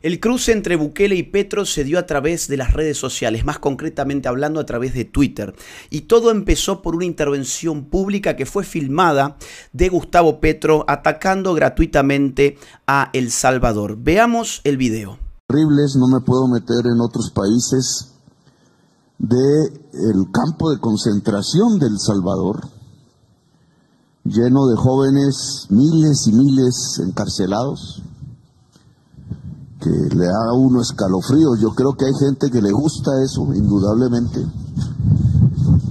El cruce entre Bukele y Petro se dio a través de las redes sociales, más concretamente hablando a través de Twitter. Y todo empezó por una intervención pública que fue filmada de Gustavo Petro atacando gratuitamente a El Salvador. Veamos el video. no me puedo meter en otros países del campo de concentración de El Salvador, lleno de jóvenes, miles y miles encarcelados que le da uno escalofrío Yo creo que hay gente que le gusta eso, indudablemente,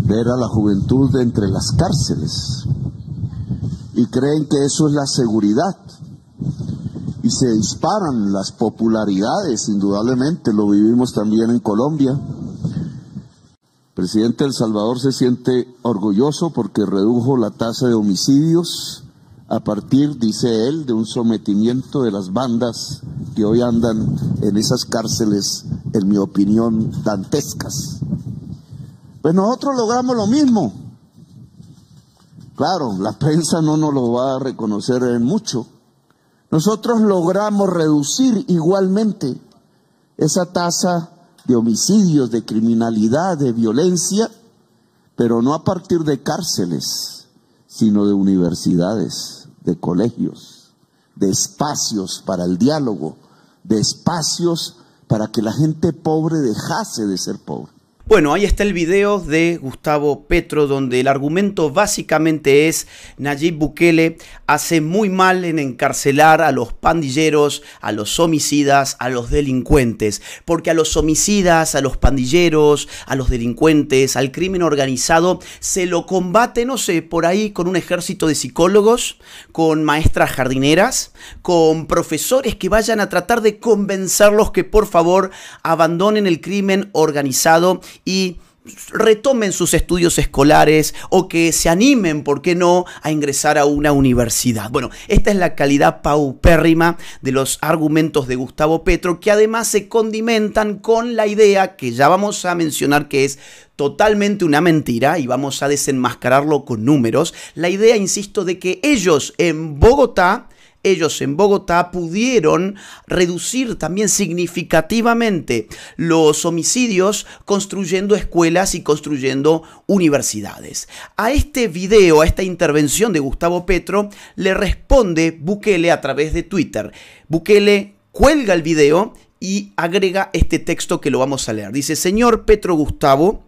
ver a la juventud entre las cárceles y creen que eso es la seguridad. Y se disparan las popularidades, indudablemente, lo vivimos también en Colombia. El presidente El Salvador se siente orgulloso porque redujo la tasa de homicidios a partir, dice él, de un sometimiento de las bandas que hoy andan en esas cárceles, en mi opinión, dantescas. Pues nosotros logramos lo mismo. Claro, la prensa no nos lo va a reconocer en mucho. Nosotros logramos reducir igualmente esa tasa de homicidios, de criminalidad, de violencia, pero no a partir de cárceles, sino de universidades, de colegios, de espacios para el diálogo, de espacios para que la gente pobre dejase de ser pobre. Bueno, ahí está el video de Gustavo Petro donde el argumento básicamente es Nayib Bukele hace muy mal en encarcelar a los pandilleros, a los homicidas, a los delincuentes, porque a los homicidas, a los pandilleros, a los delincuentes, al crimen organizado se lo combate, no sé, por ahí con un ejército de psicólogos, con maestras jardineras, con profesores que vayan a tratar de convencerlos que por favor abandonen el crimen organizado y retomen sus estudios escolares o que se animen, ¿por qué no?, a ingresar a una universidad. Bueno, esta es la calidad paupérrima de los argumentos de Gustavo Petro, que además se condimentan con la idea que ya vamos a mencionar que es totalmente una mentira y vamos a desenmascararlo con números, la idea, insisto, de que ellos en Bogotá ellos en Bogotá pudieron reducir también significativamente los homicidios construyendo escuelas y construyendo universidades. A este video, a esta intervención de Gustavo Petro, le responde Bukele a través de Twitter. Bukele cuelga el video y agrega este texto que lo vamos a leer. Dice, señor Petro Gustavo,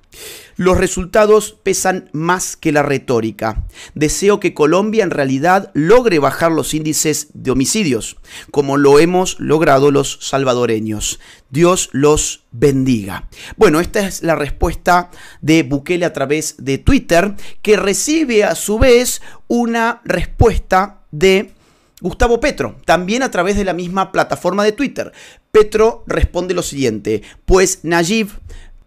los resultados pesan más que la retórica. Deseo que Colombia en realidad logre bajar los índices de homicidios, como lo hemos logrado los salvadoreños. Dios los bendiga. Bueno, esta es la respuesta de Bukele a través de Twitter, que recibe a su vez una respuesta de Gustavo Petro, también a través de la misma plataforma de Twitter. Petro responde lo siguiente, pues Nayib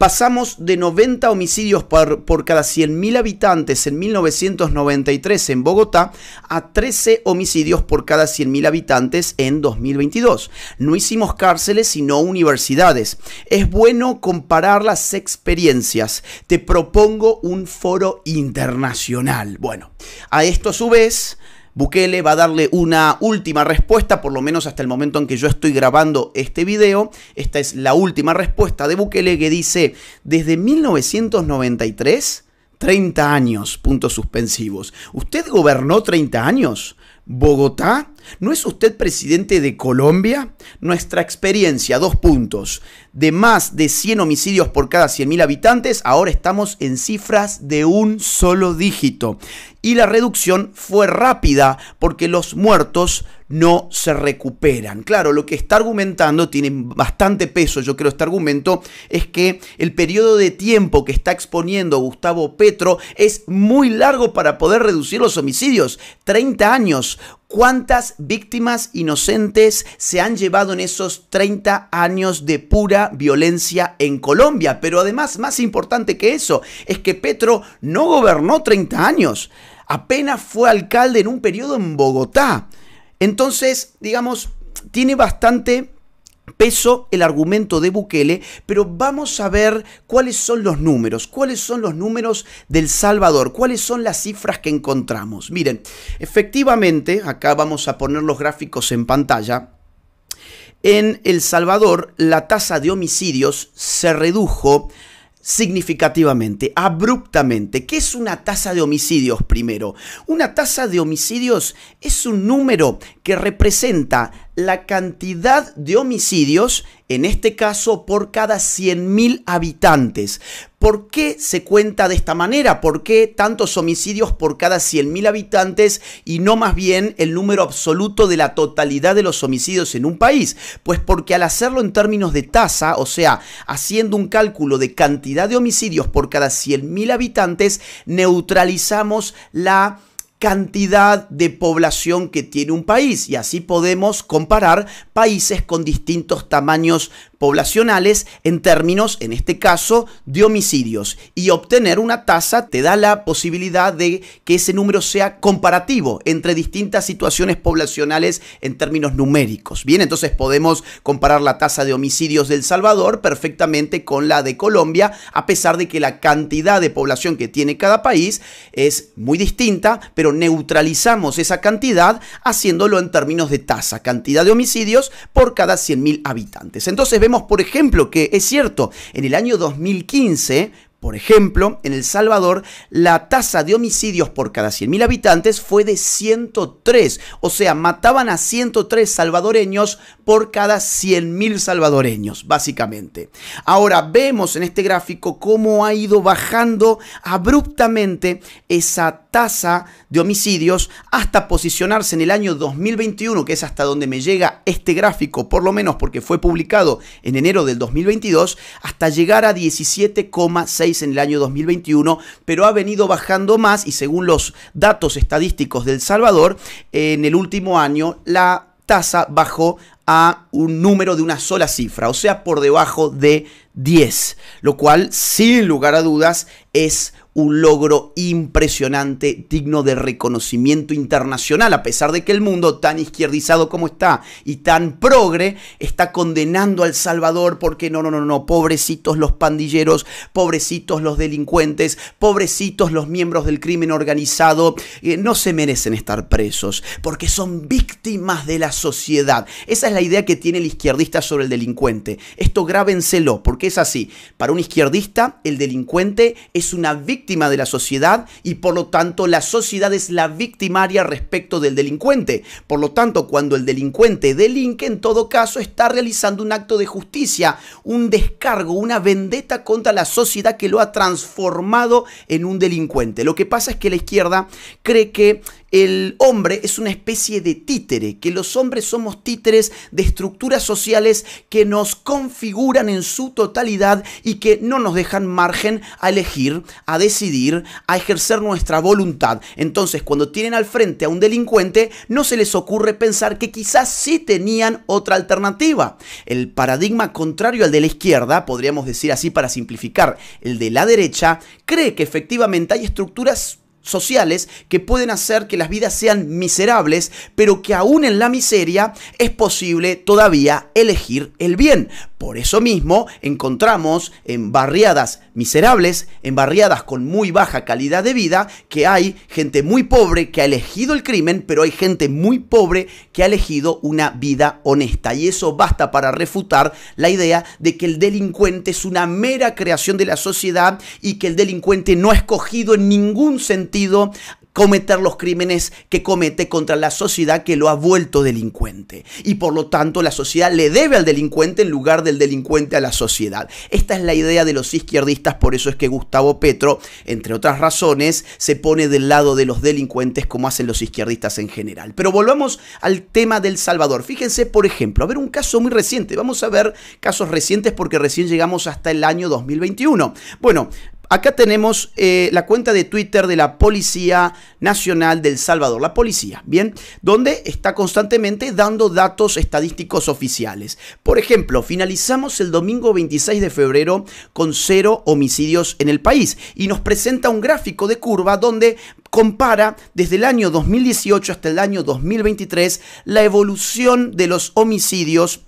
Pasamos de 90 homicidios por, cada 100.000 habitantes en 1993 en Bogotá a 13 homicidios por cada 100.000 habitantes en 2022. No hicimos cárceles sino universidades. Es bueno comparar las experiencias. Te propongo un foro internacional. Bueno, a esto a su vez Bukele va a darle una última respuesta, por lo menos hasta el momento en que yo estoy grabando este video. Esta es la última respuesta de Bukele que dice, desde 1993, 30 años, puntos suspensivos. ¿Usted gobernó 30 años? Bogotá ¿No es usted presidente de Colombia? Nuestra experiencia, dos puntos. De más de 100 homicidios por cada 100.000 habitantes, ahora estamos en cifras de un solo dígito. Y la reducción fue rápida porque los muertos no se recuperan. Claro, lo que está argumentando tiene bastante peso, yo creo, este argumento, es que el periodo de tiempo que está exponiendo Gustavo Petro es muy largo para poder reducir los homicidios. 30 años. ¿Cuántas víctimas inocentes se han llevado en esos 30 años de pura violencia en Colombia? Pero además, más importante que eso, es que Petro no gobernó 30 años, apenas fue alcalde en un periodo en Bogotá. Entonces, digamos, tiene bastante peso el argumento de Bukele, pero vamos a ver cuáles son los números, cuáles son los números del Salvador, cuáles son las cifras que encontramos. Miren, efectivamente, acá vamos a poner los gráficos en pantalla. En El Salvador la tasa de homicidios se redujo significativamente, abruptamente. ¿Qué es una tasa de homicidios primero? Una tasa de homicidios es un número que representa la cantidad de homicidios, en este caso por cada 100.000 habitantes. ¿Por qué se cuenta de esta manera? ¿Por qué tantos homicidios por cada 100.000 habitantes y no más bien el número absoluto de la totalidad de los homicidios en un país? Pues porque al hacerlo en términos de tasa, o sea, haciendo un cálculo de cantidad de homicidios por cada 100.000 habitantes, neutralizamos la cantidad de población que tiene un país y así podemos comparar países con distintos tamaños poblacionales en términos, en este caso, de homicidios. Y obtener una tasa te da la posibilidad de que ese número sea comparativo entre distintas situaciones poblacionales en términos numéricos. Bien, entonces podemos comparar la tasa de homicidios de El Salvador perfectamente con la de Colombia, a pesar de que la cantidad de población que tiene cada país es muy distinta, pero neutralizamos esa cantidad haciéndolo en términos de tasa, cantidad de homicidios por cada 100.000 habitantes. Entonces vemos por ejemplo, que es cierto, en el año 2015 por ejemplo, en El Salvador, la tasa de homicidios por cada 100.000 habitantes fue de 103, o sea, mataban a 103 salvadoreños por cada 100.000 salvadoreños, básicamente. Ahora vemos en este gráfico cómo ha ido bajando abruptamente esa tasa de homicidios hasta posicionarse en el año 2021, que es hasta donde me llega este gráfico, por lo menos porque fue publicado en enero del 2022, hasta llegar a 17,6 en el año 2021, pero ha venido bajando más y según los datos estadísticos del Salvador, en el último año la tasa bajó a un número de una sola cifra, o sea, por debajo de 10, lo cual sin lugar a dudas es un logro impresionante, digno de reconocimiento internacional, a pesar de que el mundo, tan izquierdizado como está y tan progre, está condenando al Salvador porque no, no, no, no, pobrecitos los pandilleros, pobrecitos los delincuentes, pobrecitos los miembros del crimen organizado, eh, no se merecen estar presos porque son víctimas de la sociedad. Esa es la idea que tiene el izquierdista sobre el delincuente. Esto grábenselo porque es así. Para un izquierdista, el delincuente es una víctima de la sociedad y por lo tanto la sociedad es la victimaria respecto del delincuente. Por lo tanto, cuando el delincuente delinque, en todo caso está realizando un acto de justicia, un descargo, una vendetta contra la sociedad que lo ha transformado en un delincuente. Lo que pasa es que la izquierda cree que el hombre es una especie de títere, que los hombres somos títeres de estructuras sociales que nos configuran en su totalidad y que no nos dejan margen a elegir, a decidir, a ejercer nuestra voluntad. Entonces, cuando tienen al frente a un delincuente, no se les ocurre pensar que quizás sí tenían otra alternativa. El paradigma contrario al de la izquierda, podríamos decir así para simplificar, el de la derecha, cree que efectivamente hay estructuras sociales que pueden hacer que las vidas sean miserables, pero que aún en la miseria es posible todavía elegir el bien. Por eso mismo encontramos en barriadas miserables, en barriadas con muy baja calidad de vida, que hay gente muy pobre que ha elegido el crimen, pero hay gente muy pobre que ha elegido una vida honesta. Y eso basta para refutar la idea de que el delincuente es una mera creación de la sociedad y que el delincuente no ha escogido en ningún sentido cometer los crímenes que comete contra la sociedad que lo ha vuelto delincuente. Y por lo tanto la sociedad le debe al delincuente en lugar del delincuente a la sociedad. Esta es la idea de los izquierdistas, por eso es que Gustavo Petro, entre otras razones, se pone del lado de los delincuentes como hacen los izquierdistas en general. Pero volvamos al tema del Salvador. Fíjense, por ejemplo, a ver un caso muy reciente. Vamos a ver casos recientes porque recién llegamos hasta el año 2021. Bueno, Acá tenemos eh, la cuenta de Twitter de la Policía Nacional del Salvador, la policía, ¿bien? Donde está constantemente dando datos estadísticos oficiales. Por ejemplo, finalizamos el domingo 26 de febrero con cero homicidios en el país y nos presenta un gráfico de curva donde compara desde el año 2018 hasta el año 2023 la evolución de los homicidios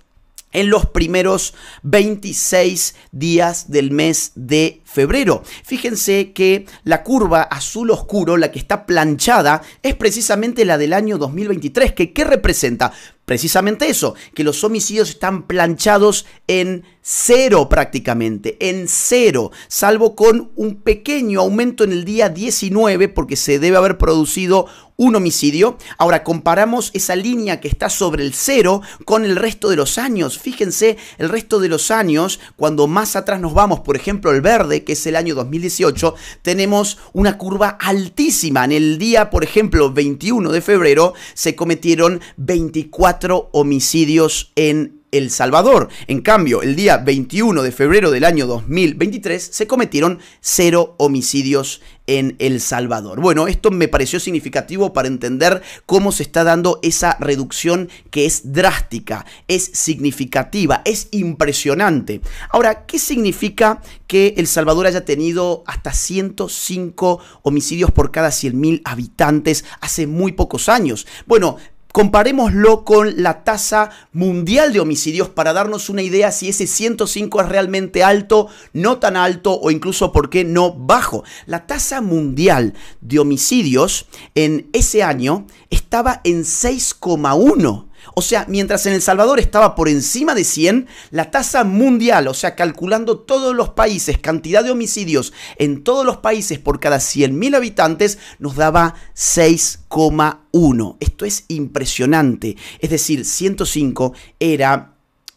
en los primeros 26 días del mes de febrero. Fíjense que la curva azul oscuro, la que está planchada, es precisamente la del año 2023, que ¿qué representa? Precisamente eso, que los homicidios están planchados en cero prácticamente, en cero, salvo con un pequeño aumento en el día 19 porque se debe haber producido un homicidio. Ahora comparamos esa línea que está sobre el cero con el resto de los años. Fíjense, el resto de los años, cuando más atrás nos vamos, por ejemplo, el verde, que es el año 2018, tenemos una curva altísima. En el día, por ejemplo, 21 de febrero, se cometieron 24 homicidios en el Salvador. En cambio, el día 21 de febrero del año 2023 se cometieron cero homicidios en El Salvador. Bueno, esto me pareció significativo para entender cómo se está dando esa reducción que es drástica, es significativa, es impresionante. Ahora, ¿qué significa que El Salvador haya tenido hasta 105 homicidios por cada 100.000 habitantes hace muy pocos años? Bueno, Comparémoslo con la tasa mundial de homicidios para darnos una idea si ese 105 es realmente alto, no tan alto o incluso, ¿por qué no bajo? La tasa mundial de homicidios en ese año estaba en 6,1 o sea, mientras en El Salvador estaba por encima de 100, la tasa mundial, o sea, calculando todos los países, cantidad de homicidios en todos los países por cada 100.000 habitantes, nos daba 6,1. Esto es impresionante. Es decir, 105 era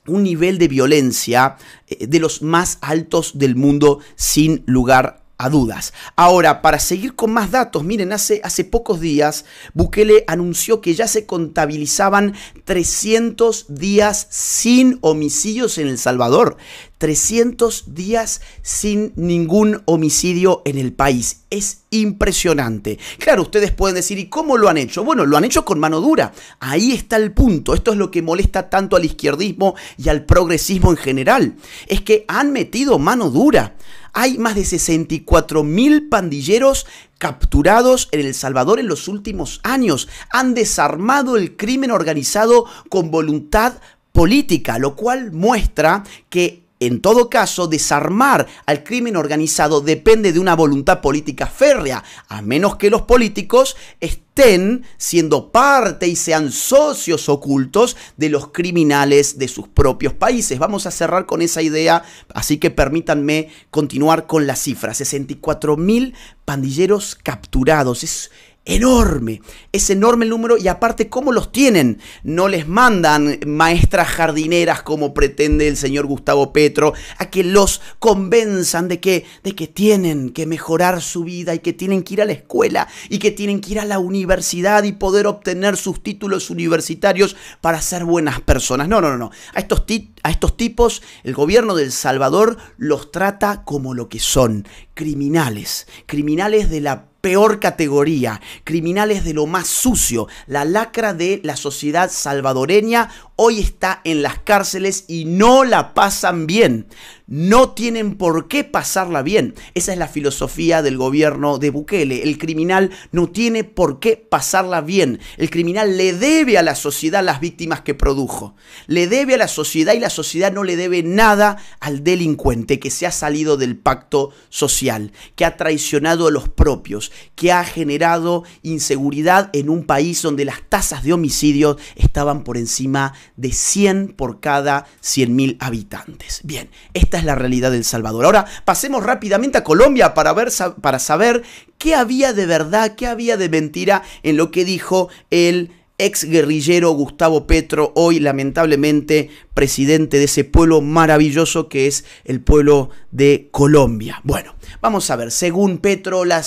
un nivel de violencia eh, de los más altos del mundo sin lugar a a dudas. Ahora, para seguir con más datos, miren, hace, hace pocos días Bukele anunció que ya se contabilizaban 300 días sin homicidios en El Salvador. 300 días sin ningún homicidio en el país. Es impresionante. Claro, ustedes pueden decir, ¿y cómo lo han hecho? Bueno, lo han hecho con mano dura. Ahí está el punto. Esto es lo que molesta tanto al izquierdismo y al progresismo en general. Es que han metido mano dura. Hay más de 64 mil pandilleros capturados en El Salvador en los últimos años. Han desarmado el crimen organizado con voluntad política, lo cual muestra que en todo caso, desarmar al crimen organizado depende de una voluntad política férrea, a menos que los políticos estén siendo parte y sean socios ocultos de los criminales de sus propios países. Vamos a cerrar con esa idea, así que permítanme continuar con la cifra. 64.000 pandilleros capturados. Es enorme. Es enorme el número y aparte cómo los tienen. No les mandan maestras jardineras como pretende el señor Gustavo Petro a que los convenzan de que, de que tienen que mejorar su vida y que tienen que ir a la escuela y que tienen que ir a la universidad y poder obtener sus títulos universitarios para ser buenas personas. No, no, no, no. A estos, a estos tipos el gobierno del Salvador los trata como lo que son, criminales, criminales de la peor categoría, criminales de lo más sucio, la lacra de la sociedad salvadoreña hoy está en las cárceles y no la pasan bien. No tienen por qué pasarla bien. Esa es la filosofía del gobierno de Bukele. El criminal no tiene por qué pasarla bien. El criminal le debe a la sociedad las víctimas que produjo. Le debe a la sociedad y la sociedad no le debe nada al delincuente que se ha salido del pacto social, que ha traicionado a los propios, que ha generado inseguridad en un país donde las tasas de homicidio estaban por encima de 100 por cada 100.000 habitantes. Bien, esta es la realidad del Salvador. Ahora pasemos rápidamente a Colombia para, ver, para saber qué había de verdad, qué había de mentira en lo que dijo el ex guerrillero Gustavo Petro, hoy lamentablemente presidente de ese pueblo maravilloso que es el pueblo de Colombia. Bueno, vamos a ver, según Petro, la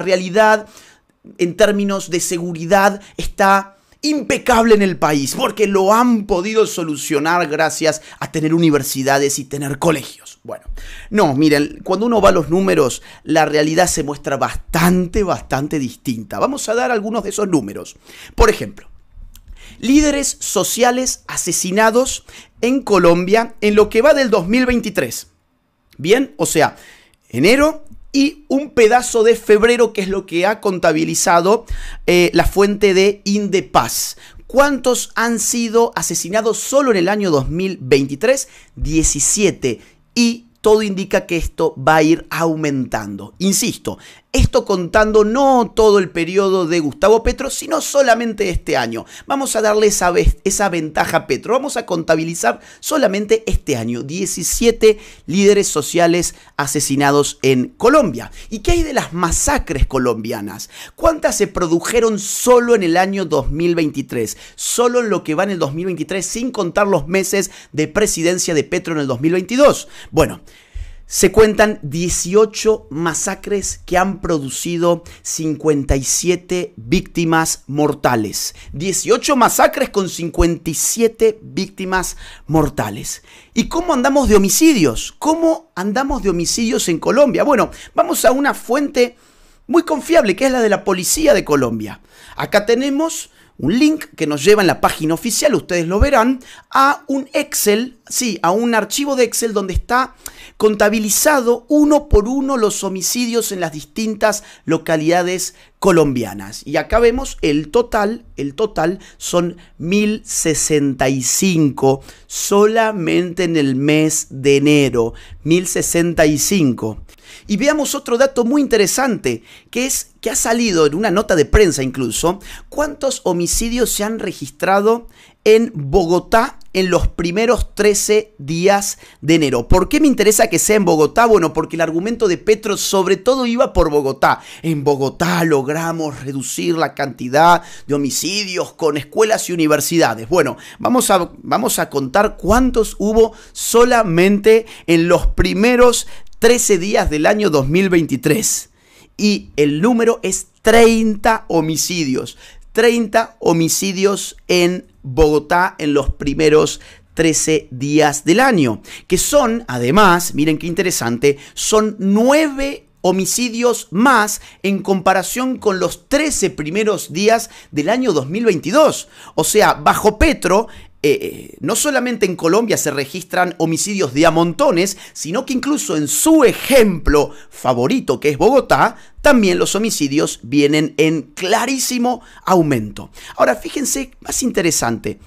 realidad en términos de seguridad está impecable en el país, porque lo han podido solucionar gracias a tener universidades y tener colegios. Bueno, no, miren, cuando uno va a los números, la realidad se muestra bastante, bastante distinta. Vamos a dar algunos de esos números. Por ejemplo, líderes sociales asesinados en Colombia en lo que va del 2023. Bien, o sea, enero y un pedazo de febrero, que es lo que ha contabilizado eh, la fuente de Indepaz. ¿Cuántos han sido asesinados solo en el año 2023? 17. Y todo indica que esto va a ir aumentando. Insisto, esto contando no todo el periodo de Gustavo Petro, sino solamente este año. Vamos a darle esa, esa ventaja a Petro. Vamos a contabilizar solamente este año. 17 líderes sociales asesinados en Colombia. ¿Y qué hay de las masacres colombianas? ¿Cuántas se produjeron solo en el año 2023? Solo en lo que va en el 2023, sin contar los meses de presidencia de Petro en el 2022. Bueno, se cuentan 18 masacres que han producido 57 víctimas mortales. 18 masacres con 57 víctimas mortales. ¿Y cómo andamos de homicidios? ¿Cómo andamos de homicidios en Colombia? Bueno, vamos a una fuente muy confiable que es la de la Policía de Colombia. Acá tenemos un link que nos lleva en la página oficial, ustedes lo verán, a un Excel, sí, a un archivo de Excel donde está contabilizado uno por uno los homicidios en las distintas localidades colombianas. Y acá vemos el total, el total son 1065 solamente en el mes de enero, 1065. Y veamos otro dato muy interesante, que es que ha salido en una nota de prensa incluso, cuántos homicidios se han registrado en Bogotá en los primeros 13 días de enero. ¿Por qué me interesa que sea en Bogotá? Bueno, porque el argumento de Petro sobre todo iba por Bogotá. En Bogotá logramos reducir la cantidad de homicidios con escuelas y universidades. Bueno, vamos a, vamos a contar cuántos hubo solamente en los primeros 13 días del año 2023. Y el número es 30 homicidios. 30 homicidios en Bogotá en los primeros 13 días del año. Que son, además, miren qué interesante, son 9 homicidios más en comparación con los 13 primeros días del año 2022. O sea, bajo Petro, eh, eh, no solamente en Colombia se registran homicidios de a montones, sino que incluso en su ejemplo favorito, que es Bogotá, también los homicidios vienen en clarísimo aumento. Ahora, fíjense, más interesante.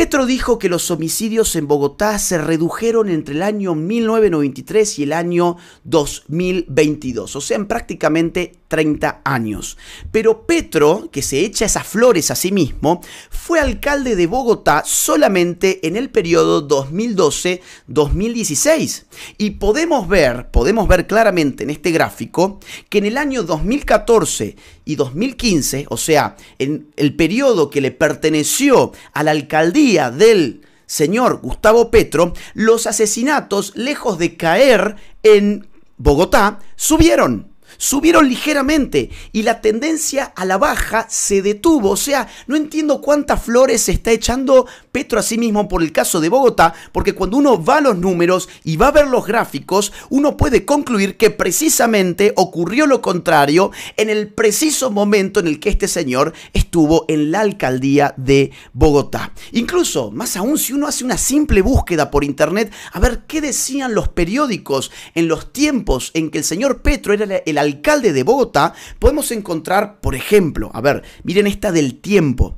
Petro dijo que los homicidios en Bogotá se redujeron entre el año 1993 y el año 2022, o sea, en prácticamente 30 años. Pero Petro, que se echa esas flores a sí mismo, fue alcalde de Bogotá solamente en el periodo 2012-2016. Y podemos ver, podemos ver claramente en este gráfico que en el año 2014 y 2015, o sea, en el periodo que le perteneció a la alcaldía, del señor Gustavo Petro, los asesinatos, lejos de caer en Bogotá, subieron subieron ligeramente y la tendencia a la baja se detuvo. O sea, no entiendo cuántas flores está echando Petro a sí mismo por el caso de Bogotá, porque cuando uno va a los números y va a ver los gráficos, uno puede concluir que precisamente ocurrió lo contrario en el preciso momento en el que este señor estuvo en la alcaldía de Bogotá. Incluso, más aún, si uno hace una simple búsqueda por internet a ver qué decían los periódicos en los tiempos en que el señor Petro era el alcalde de Bogotá, podemos encontrar, por ejemplo, a ver, miren esta del tiempo.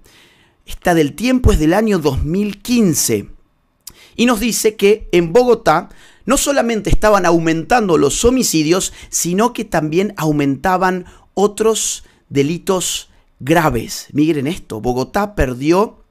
Esta del tiempo es del año 2015. Y nos dice que en Bogotá no solamente estaban aumentando los homicidios, sino que también aumentaban otros delitos graves. Miren esto, Bogotá perdió,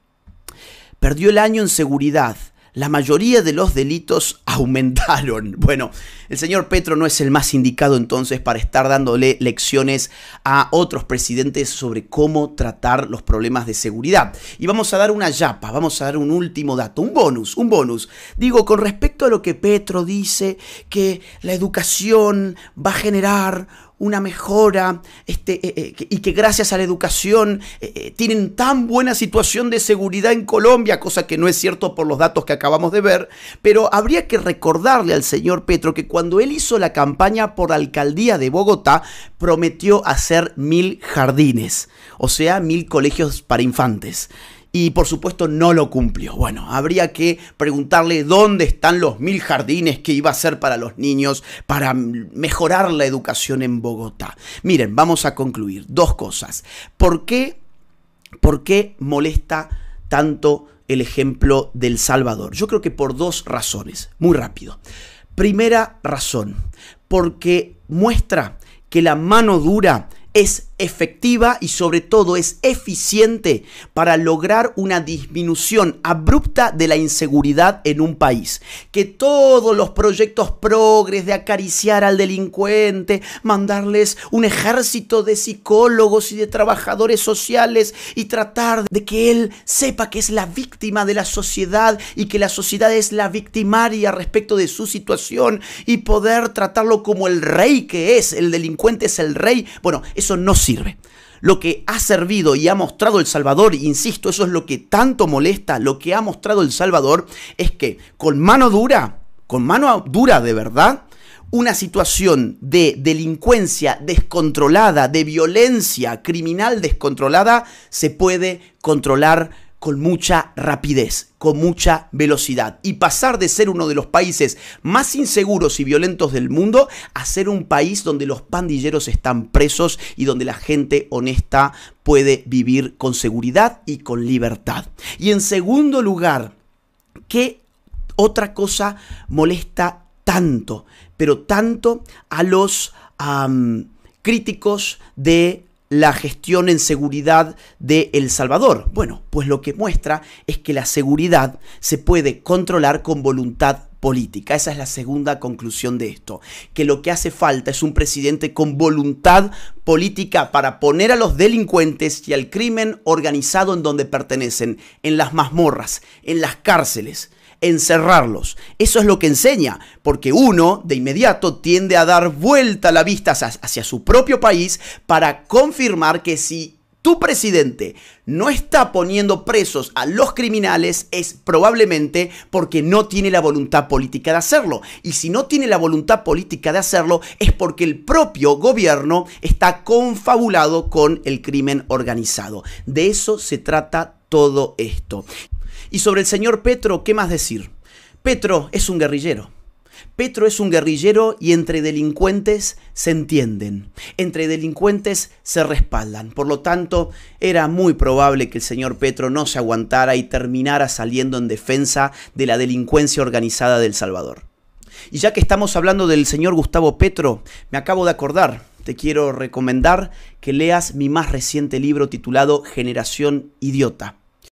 perdió el año en seguridad, la mayoría de los delitos aumentaron. Bueno, el señor Petro no es el más indicado entonces para estar dándole lecciones a otros presidentes sobre cómo tratar los problemas de seguridad. Y vamos a dar una yapa, vamos a dar un último dato, un bonus, un bonus. Digo, con respecto a lo que Petro dice, que la educación va a generar una mejora este, eh, eh, y que gracias a la educación eh, tienen tan buena situación de seguridad en Colombia, cosa que no es cierto por los datos que acabamos de ver, pero habría que recordarle al señor Petro que cuando él hizo la campaña por alcaldía de Bogotá, prometió hacer mil jardines, o sea, mil colegios para infantes y por supuesto no lo cumplió. Bueno, habría que preguntarle dónde están los mil jardines que iba a hacer para los niños para mejorar la educación en Bogotá. Miren, vamos a concluir dos cosas. ¿Por qué, por qué molesta tanto el ejemplo del Salvador? Yo creo que por dos razones, muy rápido. Primera razón, porque muestra que la mano dura es efectiva y sobre todo es eficiente para lograr una disminución abrupta de la inseguridad en un país. Que todos los proyectos progres de acariciar al delincuente, mandarles un ejército de psicólogos y de trabajadores sociales y tratar de que él sepa que es la víctima de la sociedad y que la sociedad es la victimaria respecto de su situación y poder tratarlo como el rey que es, el delincuente es el rey. Bueno, eso no sirve. Lo que ha servido y ha mostrado el Salvador, insisto, eso es lo que tanto molesta, lo que ha mostrado el Salvador es que con mano dura, con mano dura de verdad, una situación de delincuencia descontrolada, de violencia criminal descontrolada, se puede controlar con mucha rapidez, con mucha velocidad. Y pasar de ser uno de los países más inseguros y violentos del mundo a ser un país donde los pandilleros están presos y donde la gente honesta puede vivir con seguridad y con libertad. Y en segundo lugar, ¿qué otra cosa molesta tanto, pero tanto a los críticos de la gestión en seguridad de El Salvador? Bueno, pues lo que muestra es que la seguridad se puede controlar con voluntad política. Esa es la segunda conclusión de esto, que lo que hace falta es un presidente con voluntad política para poner a los delincuentes y al crimen organizado en donde pertenecen, en las mazmorras, en las cárceles encerrarlos. Eso es lo que enseña, porque uno de inmediato tiende a dar vuelta la vista hacia, hacia su propio país para confirmar que si tu presidente no está poniendo presos a los criminales es probablemente porque no tiene la voluntad política de hacerlo. Y si no tiene la voluntad política de hacerlo es porque el propio gobierno está confabulado con el crimen organizado. De eso se trata todo esto. Y sobre el señor Petro, ¿qué más decir? Petro es un guerrillero. Petro es un guerrillero y entre delincuentes se entienden, entre delincuentes se respaldan. Por lo tanto, era muy probable que el señor Petro no se aguantara y terminara saliendo en defensa de la delincuencia organizada del Salvador. Y ya que estamos hablando del señor Gustavo Petro, me acabo de acordar, te quiero recomendar que leas mi más reciente libro titulado Generación Idiota.